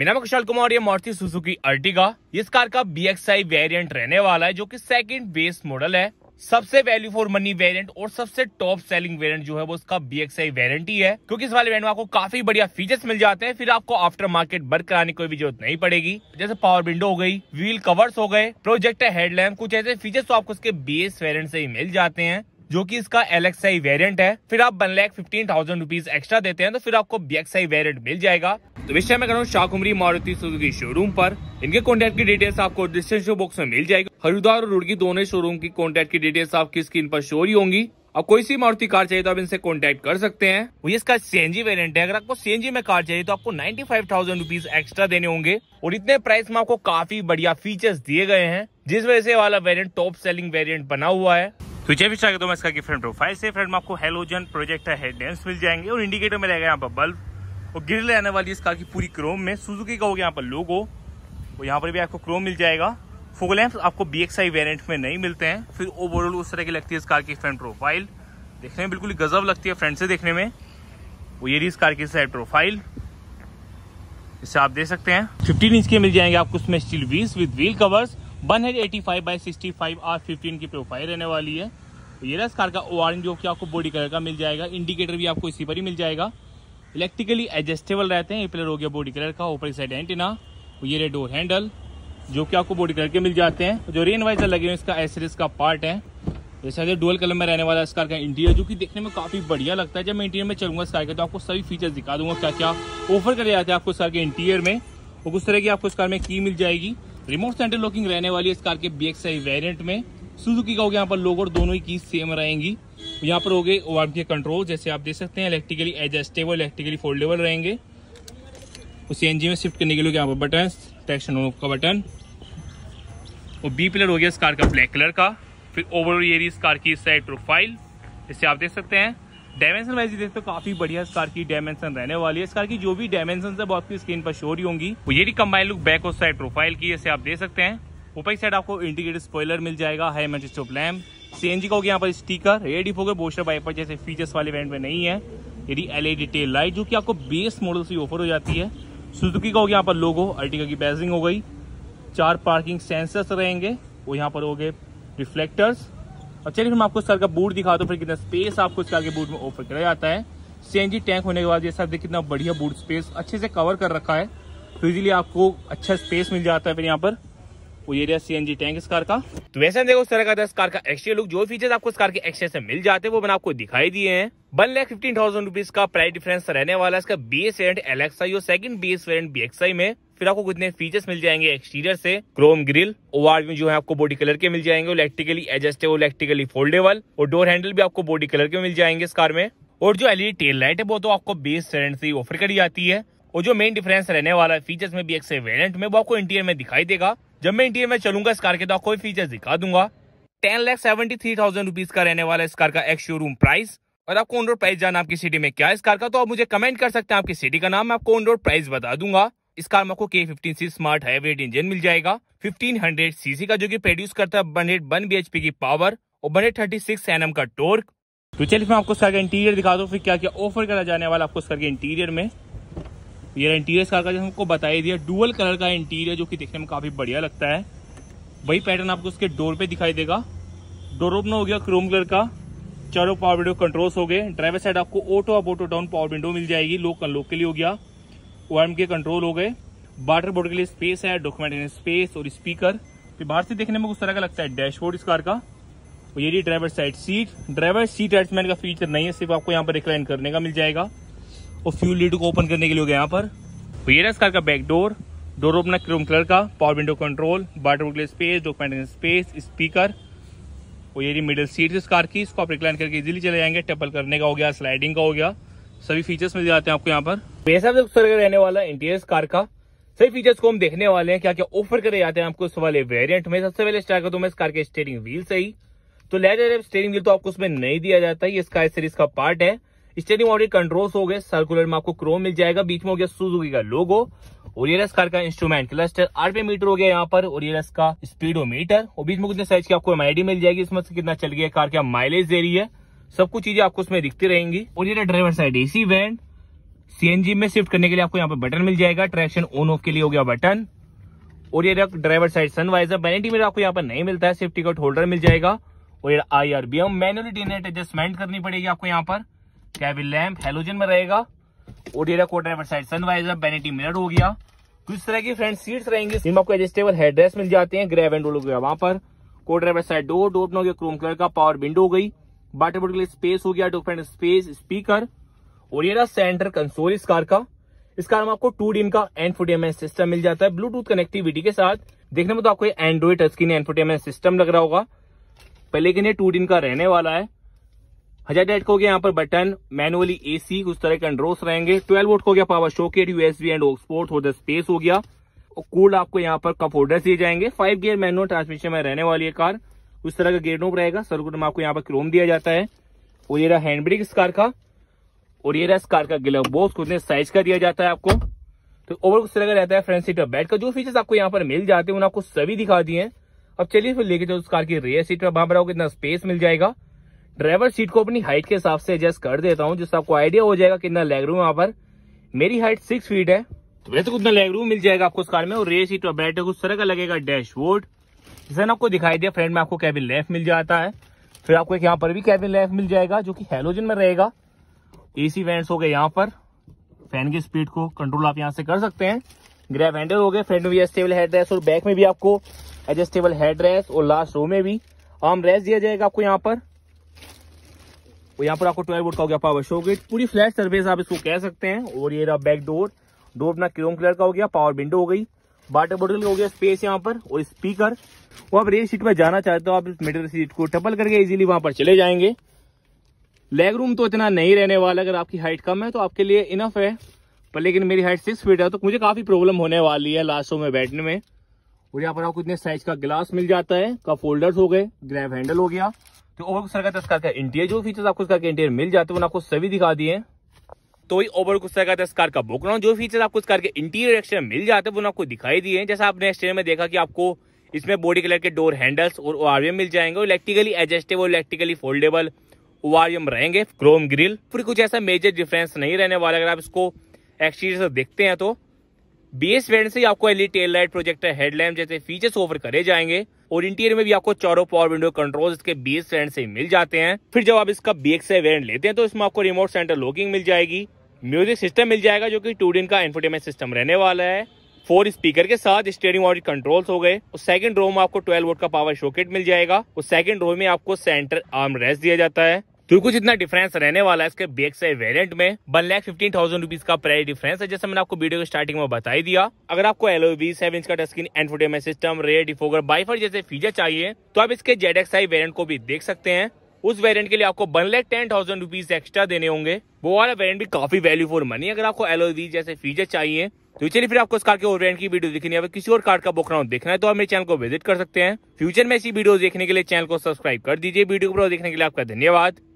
मेरा नाम कुशाल कुमार ये मारुति सुजुकी अर्टिगा इस कार का बी एक्स आई वेरियंट रहने वाला है जो कि सेकंड बेस मॉडल है सबसे वैल्यू फॉर मनी वेरिएंट और सबसे टॉप सेलिंग वेरिएंट जो है वो उसका बी एक्स आई वेरियंट ही है क्योंकि इस वाले वेरिएंट में आपको काफी बढ़िया फीचर्स मिल जाते हैं फिर आपको आफ्टर मार्केट बर्क कराने की कोई भी जरूरत नहीं पड़ेगी जैसे पावर विंडो हो गई व्हील कवर्स हो गए प्रोजेक्टर हेडलैम्प कुछ ऐसे फीचर्स तो आपको उसके बेस वेरियंट से ही मिल जाते हैं जो कि इसका एल एक्स आई वेरियंट है फिर आप one lakh fifteen thousand rupees extra देते हैं तो फिर आपको बी एक्स आई वेरियंट मिल जाएगा तो विषय मैं कर रहा हूँ शाहकुमरी मारुति सुजुकी शोरूम पर इनके कॉन्टैक्ट की डिटेल्स आपको डिस्क्रिप्शन बॉक्स में मिल जाएगी हरिद्वार और रुड़की दोनों शोरूम की कॉन्टैक्ट की डिटेल्स आपकी स्क्रीन पर शो ही होंगी अब कोई सी मारुति कार चाहिए तो आप इनसे कॉन्टैक्ट कर सकते हैं वो इसका सीएनजी वेरियंट है अगर आपको सीएनजी में कार चाहिए तो आपको ninety five thousand rupees extra देने होंगे और इतने प्राइस में आपको काफी बढ़िया फीचर्स दिए गए हैं जिस वजह से वाला वेरियंट टॉप सेलिंग वेरियंट बना हुआ है तो जय भी स्वागत मैं इसका फ्रेंड प्रोफाइल से फ्रेंड में आपको हेलोजन है हेडलाइंस मिल जाएंगे और इंडिकेटर में रहेगा यहाँ पर बल्ब और ग्रिल आने वाली इस कार की पूरी क्रोम में सुजुकी का हो गया यहाँ पर लोगो और यहाँ पर भी आपको क्रोम मिल जाएगा फोक आपको बी एक्स वेरियंट में नहीं मिलते हैं फिर ओवरऑल उस तरह की लगती है इस कार की फ्रंट प्रोफाइल देखने में बिल्कुल गजब लगती है फ्रंट से देखने में वो ये रही इस कार की साइड प्रोफाइल इसे आप देख सकते हैं 15 इंच के मिल जाएंगे आपको उसमें steel wheels with wheel covers one हेड eighty five by sixty five R fifteen की प्रोफाइल रहने वाली है तो ये रहा इस कार का ऑरेंज जो कि आपको बॉडी कलर का मिल जाएगा इंडिकेटर भी आपको इसी पर ही मिल जाएगा इलेक्ट्रिकली एडजस्टेबल रहते हैं ये पिलर हो गया बॉडी कलर का ऊपर साइड एंटीना ये रे डोर हैंडल जो कि आपको बॉडी कलर के मिल जाते हैं जो रेन वाइजर लगे हुए इसका एसरीज का पार्ट है जैसे डोअल कलर में रहने वाला इस कार का इंटीरियर जो कि देखने में काफ़ी बढ़िया लगता है जब मैं इंटीरियर में चलूंगा इस कार का तो आपको सभी फीचर्स दिखा दूंगा क्या क्या ऑफर करे जाते हैं आपको इस कार के इंटीरियर में और उस तरह की आपको इस कार में की मिल जाएगी रिमोट सेंटर लॉकिंग रहने वाली है इस कार के बी एक्स वेरियंट में सुजुकी का हो गया यहाँ पर लोगो और दोनों ही की सेम रहेंगी यहाँ पर हो गए ओ आर के कंट्रोल जैसे आप देख सकते हैं इलेक्ट्रिकली एडजस्टेबल इलेक्ट्रिकली फोल्डेबल रहेंगे उसी एनजी में शिफ्ट करने के लिए यहाँ पर बटन ट्रैक्शन का बटन और बी पिलर हो गया इस कार का ब्लैक कलर का फिर ओवरऑल ये रही इस कार की साइड प्रोफाइल जैसे आप देख सकते हैं डायमेंशन वाइज देखते हो काफी बढ़िया इस कार की डायमेंशन रहने वाली है इस कार की जो भी डायमेंशन है आपकी स्क्रीन पर शोर ही होंगी ये कंबाइन लुक बैक और साइड प्रोफाइल की जैसे आप देख सकते हैं ऊपर की साइड आपको इंडिकेटर स्पॉइलर मिल जाएगा high mount stop lamp CNG का हो गया यहाँ पर स्टीकर रेड हो के बोस्टर बाइपर जैसे फीचर्स वाले इवेंट में नहीं है यदि एलईडी टेल लाइट जो कि आपको बेस मॉडल से ऑफर हो जाती है सुजुकी का हो गया यहाँ पर लोगो अर्टिका की बैजिंग हो गई चार पार्किंग सेंसर्स रहेंगे वो यहाँ पर हो गए रिफ्लेक्टर्स और चलिए फिर मैं आपको सर का बूट दिखा दो फिर कितना स्पेस आपको इस कार बूट में ऑफर किया जाता है सी टैंक होने के बाद ये सर देखिए कितना बढ़िया बूट स्पेस अच्छे से कवर कर रखा है तो इजीली आपको अच्छा स्पेस मिल जाता है फिर यहाँ पर वो ये रहा सीएनजी टैंक इस कार का तो वैसे देखो इस तरह का इस कार का एक्स्ट्रा लुक जो फीचर्स आपको इस कार के एक्स्ट्रा से मिल जाते हैं वो मैंने आपको दिखाई दिए हैं one lakh fifteen thousand rupees का प्राइस डिफरेंस रहने वाला है इसका बी एस एंड एलेक्साई और second B S and B में फिर आपको कुछ नए फीचर्स मिल जाएंगे एक्सटीरियर से क्रोम ग्रिल ओवर में जो है आपको बॉडी कलर के मिल जाएंगे इलेक्ट्रिकली एडजस्टेबल इलेक्ट्रिकली फोल्डेबल और डोर हैंडल भी आपको बॉडी कलर के मिल जाएंगे इस कार में और जो एलईडी टेल लाइट है वो तो आपको बेस रेंट से ऑफर करी जाती है और जो मेन डिफरेंस रहने वाला है फीचर्स में भी एक्स वेरियंट में वो आपको इंटीरियर में दिखाई देगा जब मैं इंटीरियर में चलूंगा इस कार के तो आपको फीचर दिखा दूंगा ten lakh seventy three thousand rupees का रहने वाला इस कार का एक्स शोरूम प्राइस और आपको ऑन रोड प्राइस जाना आपकी सिटी में क्या इस कार का तो आप मुझे कमेंट कर सकते हैं आपकी सिटी का नाम मैं आपको ऑन रोड प्राइस बता दूंगा इस कार में के fifteen C smart hybrid engine मिल जाएगा 1500 सीसी का जो कि प्रोड्यूस करता है हेड वन बी की पावर और हेड थर्टी 136 एनएम का टोर्क तो चलिए मैं आपको इसका इंटीरियर दिखा दूँ फिर क्या क्या ऑफर करा जाने वाला आपको इसका इंटीरियर में ये इंटीरियर कार का जो हमको बताया दिया डुअल कलर का इंटीरियर जो कि देखने में काफ़ी बढ़िया लगता है वही पैटर्न आपको उसके डोर पे दिखाई देगा डोर ओपन हो गया क्रोम कलर का चारों पावर विंडो कंट्रोल्स हो गए ड्राइवर साइड आपको ऑटो अब ऑटो डाउन पावर विंडो मिल जाएगी लोक अनलोक के लिए हो गया ओ के कंट्रोल हो गए वाटर बोर्ड के लिए स्पेस है डॉक्यूमेंट स्पेस और स्पीकर फिर बाहर से देखने में कुछ तरह का लगता है डैशबोर्ड इस कार का और ये driver side seat driver seat एडमेंट का फीचर नहीं है सिर्फ आपको यहाँ पर रिक्लाइन करने का मिल जाएगा और फ्यूल लीड को ओपन करने के लिए हो गया यहाँ पर तो ये इस कार का back door door opener chrome colour का power window control water board के लिए स्पेस डॉक्यूमेंट स्पेस स्पीकर और ये मिडिल सीट इस कार की इसको आप रिक्लाइन करके इजीली चले जाएंगे टेपल करने का हो गया स्लाइडिंग का हो गया सभी फीचर्स मिल जाते हैं आपको यहाँ पर बेसब रहने वाला इंटीरियर कार का सही फीचर्स को हम देखने वाले हैं क्या क्या ऑफर करे जाते हैं आपको इस वाले वेरिएंट में सबसे पहले स्टार्ट करता हूँ मैं इस कार के स्टेयरिंग व्हील से ही तो लेदर स्टेयरिंग व्हील तो आपको उसमें नहीं दिया जाता ये स्काई सीरीज का पार्ट है स्टेयरिंग ऑडियो कंट्रोल हो गए सर्कुलर में आपको क्रोम मिल जाएगा बीच में हो गया सुजुकी का लोगो और ये कार का इंस्ट्रूमेंट क्लस्टर आठ मीटर हो गया यहाँ पर और ये का स्पीडोमीटर और बीच में कितने साइज की आपको एम मिल जाएगी इसमें से कितना चल गया कार क्या माइलेज दे रही है सब कुछ चीजें आपको उसमें दिखती रहेंगी और ये ड्राइवर साइड एसी वैंड सीएनजी में शिफ्ट करने के लिए आपको यहाँ पर बटन मिल जाएगा ट्रैक्शन ऑन ऑफ के लिए हो गया बटन और ये ड्राइवर साइड सनवाइजर बैनिटी मेरा आपको यहाँ पर नहीं मिलता है सेफ्टी कट होल्डर मिल जाएगा और ये I R V M manually डिनेट एडजस्टमेंट करनी पड़ेगी आपको यहाँ पर कैबिन लैम्प हेलोजन में रहेगा और ये को driver side sun visor vanity mirror हो गया कुछ तरह की फ्रंट सीट्स रहेंगी इसमें आपको एडजस्टेबल हेडरेस्ट मिल जाते हैं ग्रेव एंड हो गया वहां पर को driver side door door chrome colour का पावर विंडो हो गई बाटर बोर्ड के लिए स्पेस हो गया फ्रेंड स्पेस स्पीकर और ये रहा सेंटर कंसोल इस कार का इस कार में आपको टू डीम का एंड सिस्टम मिल जाता है ब्लूटूथ कनेक्टिविटी के साथ देखने में तो आपको Android touch screen and system लग रहा होगा पहले के टू डीम का रहने वाला है हजार डेट को गया यहाँ पर बटन मैनुअली एसी उस तरह के कंट्रोल्स रहेंगे ट्वेल्व वोट को गया power socket USB and aux port holder space हो गया और कूल आपको यहाँ पर कप होल्डर्स दिए जाएंगे फाइव गियर मैनुअल ट्रांसमिशन में रहने वाली है कार उस तरह का गेयर नोप रहेगा सर्कुट में आपको यहाँ पर क्रोम दिया जाता है और ये रहा हैंड ब्रेक इस कार का और ये रहा इस कार का ग्लव बॉक्स कितने साइज का दिया जाता है आपको तो ओवर कुछ तरह का रहता है फ्रंट सीट और बैट का जो फीचर्स आपको यहाँ पर मिल जाते हैं उन्हें आपको सभी दिखा दिए हैं अब चलिए फिर लेके जाओ उस कार की रेयर सीट पर वहां पर आपको इतना स्पेस मिल जाएगा ड्राइवर सीट को अपनी हाइट के हिसाब से एडजस्ट कर देता हूँ जिससे आपको आइडिया हो जाएगा कितना लेग रूम यहाँ पर मेरी हाइट सिक्स फीट है तो वैसे तो उतना लेग रूम मिल जाएगा आपको उस कार में और रेयर सीट पर बैठे कुछ तरह का लगेगा डैशबोर्ड जैसे आपको दिखाई दिया फ्रंट में आपको कैबिन लेफ्ट मिल जाता है फिर आपको एक यहाँ पर भी कैबिन लेफ्ट मिल जाएगा जो कि हेलोजन में रहेगा एसी वेंट्स हो गए यहाँ पर फैन की स्पीड को कंट्रोल आप यहाँ से कर सकते हैं ग्रैप हैंडल हो गए फ्रंट में भी एडजस्टेबल हेड और बैक में भी आपको एडजस्टेबल हेड और लास्ट रो में भी आर्म रेस्ट दिया जाएगा आपको यहाँ पर और यहाँ पर आपको ट्वेल्व वोट का हो गया पावर शो गेट पूरी फ्लैट सर्विस आप इसको कह सकते हैं और ये रहा बैक डोर डोर अपना क्रोम कलर का हो गया पावर विंडो हो गई वाटर बोटल हो गया स्पेस यहाँ पर और स्पीकर और आप रेल सीट पर जाना चाहते हो आप इस मेटल सीट को टपल करके इजीली वहां पर चले जाएंगे लेग रूम तो इतना नहीं रहने वाला अगर आपकी हाइट कम है तो आपके लिए इनफ है पर लेकिन मेरी हाइट सिक्स फीट है तो मुझे काफ़ी प्रॉब्लम होने वाली है लास्टों में बैठने में और यहाँ पर आपको इतने साइज का ग्लास मिल जाता है कप होल्डर्स हो गए ग्रैब हैंडल हो गया तो ओवर गुस्सा का तो इंटीरियर जो फीचर्स आपको इसका इंटीरियर मिल जाते हैं आपको सभी दिखा दिए तो वही ओवर कुछ का कार का बुक रहा जो फीचर आपको इस कार के इंटीरियर एक्सटेरियर मिल जाते हैं वो आपको दिखाई दिए जैसे जैसा आपने एक्सटेर में देखा कि आपको इसमें बॉडी कलर के डोर हैंडल्स और आरवीएम मिल जाएंगे इलेक्ट्रिकली एडजस्टेबल इलेक्ट्रिकली फोल्डेबल ओवारियम रहेंगे क्रोम ग्रिल फिर कुछ ऐसा मेजर डिफरेंस नहीं रहने वाला अगर आप इसको एक्सटीरियर से देखते हैं तो बी एस वेरियंट से ही आपको LED tail light projector headlamp जैसे फीचर्स ऑफर करे जाएंगे और इंटीरियर में भी आपको चारों पावर विंडो कंट्रोल इसके बी एस वेरियंट से मिल जाते हैं फिर जब आप इसका बी एक्स वेरियंट लेते हैं तो इसमें आपको रिमोट सेंटर लॉकिंग मिल जाएगी म्यूजिक सिस्टम मिल जाएगा जो कि टू डिन का इन्फोटेमेंट सिस्टम रहने वाला है फोर स्पीकर के साथ स्टेयरिंग ऑडिट कंट्रोल्स हो गए और सेकंड रो में आपको 12 वोट का पावर शॉकेट मिल जाएगा और सेकंड रो में आपको सेंटर आर्म रेस्ट दिया जाता है तो कुछ इतना डिफरेंस रहने वाला है इसके बेग से वेरियंट में one lakh fifteen thousand rupees का प्राइस डिफरेंस है जैसे मैंने आपको वीडियो के स्टार्टिंग में बताई दिया अगर आपको वी सेवन इंच का touch screen system rear defogger wiper जैसे फीचर चाहिए तो आप इसके जेड एक्स आई वेरियंट को भी देख सकते हैं उस वेरियंट के लिए आपको one lakh ten thousand rupees extra देने होंगे वो वाला वेरियंट भी काफी वैल्यू फॉर मनी अगर आपको वी जैसे फीचर चाहिए तो चलिए फिर आपको इस कार के और वेरियंट की वीडियो देखनी है किसी और कार का बुक राउंड देखना है तो आप मेरे चैनल को विजिट कर सकते हैं फ्यूचर में ऐसी वीडियो देखने के लिए चैनल को सब्सक्राइब कर दीजिए वीडियो को देखने के लिए आपका धन्यवाद